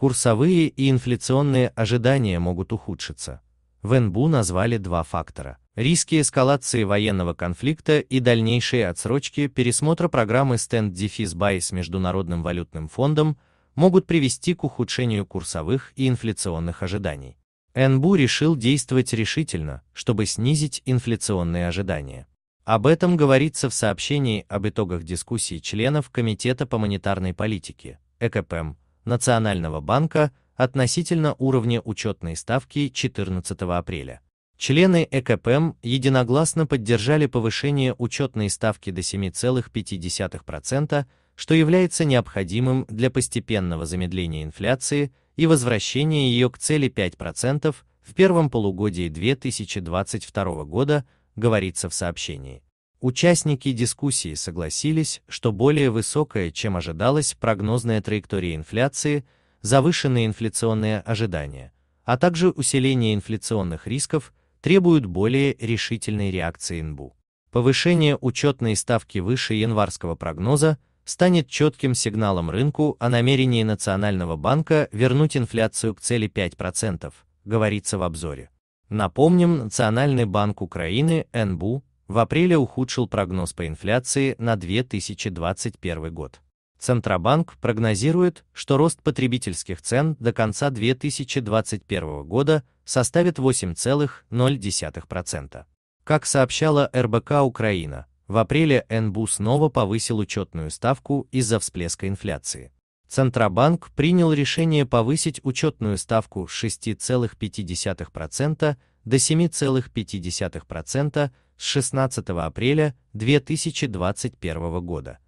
Курсовые и инфляционные ожидания могут ухудшиться. В НБУ назвали два фактора – риски эскалации военного конфликта и дальнейшие отсрочки пересмотра программы Stand Defis Buy с Международным валютным фондом могут привести к ухудшению курсовых и инфляционных ожиданий. НБУ решил действовать решительно, чтобы снизить инфляционные ожидания. Об этом говорится в сообщении об итогах дискуссии членов Комитета по монетарной политике, ЭКПМ, Национального банка относительно уровня учетной ставки 14 апреля. Члены ЭКПМ единогласно поддержали повышение учетной ставки до 7,5%, что является необходимым для постепенного замедления инфляции и возвращения ее к цели 5% в первом полугодии 2022 года, говорится в сообщении. Участники дискуссии согласились, что более высокая, чем ожидалось, прогнозная траектория инфляции, завышенные инфляционные ожидания, а также усиление инфляционных рисков требуют более решительной реакции НБУ. Повышение учетной ставки выше январского прогноза станет четким сигналом рынку о намерении Национального банка вернуть инфляцию к цели 5%, говорится в обзоре. Напомним, Национальный банк Украины, НБУ, в апреле ухудшил прогноз по инфляции на 2021 год. Центробанк прогнозирует, что рост потребительских цен до конца 2021 года составит 8,0%. Как сообщала РБК Украина, в апреле НБУ снова повысил учетную ставку из-за всплеска инфляции. Центробанк принял решение повысить учетную ставку с 6,5% до 7,5% с 16 апреля 2021 года.